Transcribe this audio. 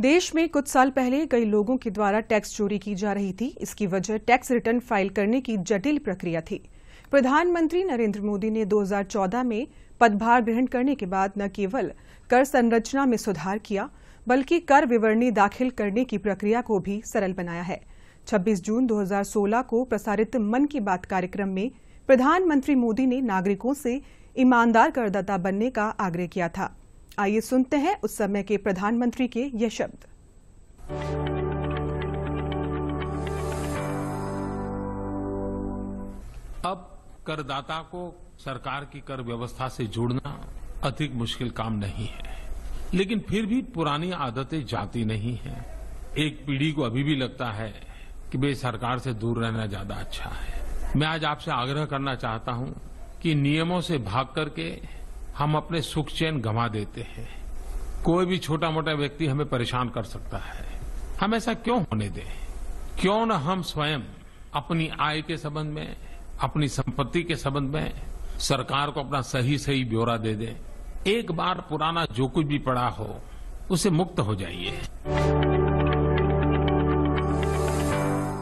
देश में कुछ साल पहले कई लोगों के द्वारा टैक्स चोरी की जा रही थी इसकी वजह टैक्स रिटर्न फाइल करने की जटिल प्रक्रिया थी प्रधानमंत्री नरेंद्र मोदी ने 2014 में पदभार ग्रहण करने के बाद न केवल कर संरचना में सुधार किया बल्कि कर विवरणी दाखिल करने की प्रक्रिया को भी सरल बनाया है 26 जून 2016 को प्रसारित मन की बात कार्यक्रम में प्रधानमंत्री मोदी ने नागरिकों से ईमानदार करदाता बनने का आग्रह किया था आइए सुनते हैं उस समय के प्रधानमंत्री के ये शब्द अब करदाता को सरकार की कर व्यवस्था से जुड़ना अधिक मुश्किल काम नहीं है लेकिन फिर भी पुरानी आदतें जाती नहीं हैं। एक पीढ़ी को अभी भी लगता है कि वे सरकार से दूर रहना ज्यादा अच्छा है मैं आज आपसे आग्रह करना चाहता हूं कि नियमों से भाग करके हम अपने सुख चैन गंवा देते हैं कोई भी छोटा मोटा व्यक्ति हमें परेशान कर सकता है हम ऐसा क्यों होने दें क्यों न हम स्वयं अपनी आय के संबंध में अपनी संपत्ति के संबंध में सरकार को अपना सही सही ब्यौरा दे दें एक बार पुराना जो कुछ भी पड़ा हो उसे मुक्त हो जाइए